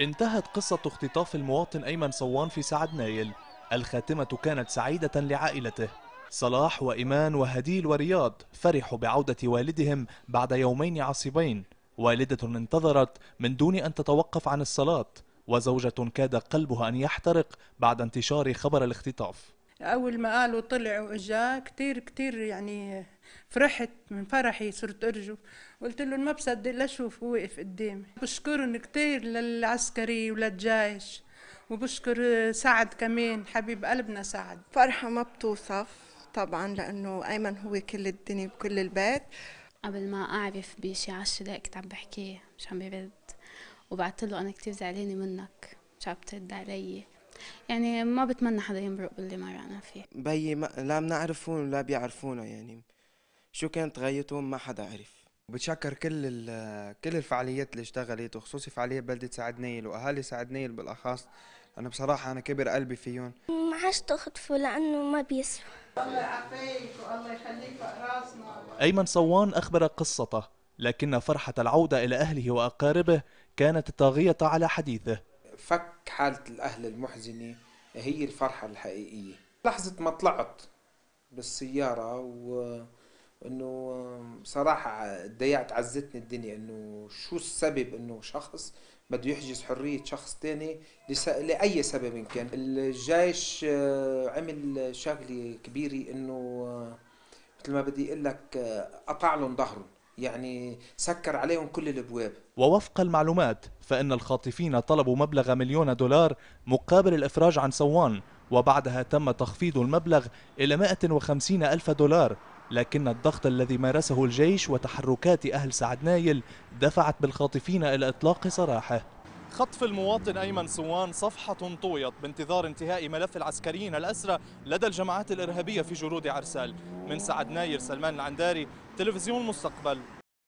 انتهت قصة اختطاف المواطن أيمن صوان في سعد نايل الخاتمة كانت سعيدة لعائلته صلاح وإيمان وهديل ورياض فرحوا بعودة والدهم بعد يومين عصيبين والدة انتظرت من دون أن تتوقف عن الصلاة وزوجة كاد قلبها أن يحترق بعد انتشار خبر الاختطاف أول ما قالوا طلع وإجا كثير كثير يعني فرحت من فرحي صرت أرجف قلت له ما بصدق لأشوفه واقف قدامي بشكرهم كثير للعسكري وللجيش وبشكر سعد كمان حبيب قلبنا سعد فرحة ما بتوصف طبعا لأنه أيمن هو كل الدنيا بكل البيت قبل ما أعرف بشي عشر دقايق كنت عم بحكي مش عم برد وبعت له أنا كثير زعلانة منك مش عم ترد علي يعني ما بتمنى حدا يمرق باللي مرقنا فيه بيي ما لا بنعرفه ولا بيعرفونا يعني شو كانت غايتهم ما حدا عرف بتشكر كل كل الفعاليات اللي اشتغلت وخصوصي فعاليه بلده سعد نيل واهالي سعد نيل بالاخص انا بصراحه انا كبر قلبي فيهم ما عادش تخطفوا لانه ما بيسوى الله يعافيك والله يخليك راسنا ايمن صوان اخبر قصته لكن فرحه العوده الى اهله واقاربه كانت طاغيه على حديثه فك حالة الأهل المحزنة هي الفرحة الحقيقية لحظة ما طلعت بالسيارة و انه بصراحة ضيعت عزتني الدنيا انه شو السبب انه شخص بده يحجز حرية شخص تاني لس... لأي سبب إن كان الجيش آه، عمل شغلة كبيرة انه آه، مثل ما بدي اقول لك آه، قطع لهم ظهرهم يعني سكر عليهم كل الابواب ووفق المعلومات فان الخاطفين طلبوا مبلغ مليون دولار مقابل الافراج عن سوان وبعدها تم تخفيض المبلغ الى 150 الف دولار لكن الضغط الذي مارسه الجيش وتحركات اهل سعد نايل دفعت بالخاطفين الى اطلاق سراحه خطف المواطن أيمن سوان صفحة طويت بانتظار انتهاء ملف العسكريين الأسرى لدى الجماعات الإرهابية في جرود عرسال من سعد ناير سلمان العنداري تلفزيون المستقبل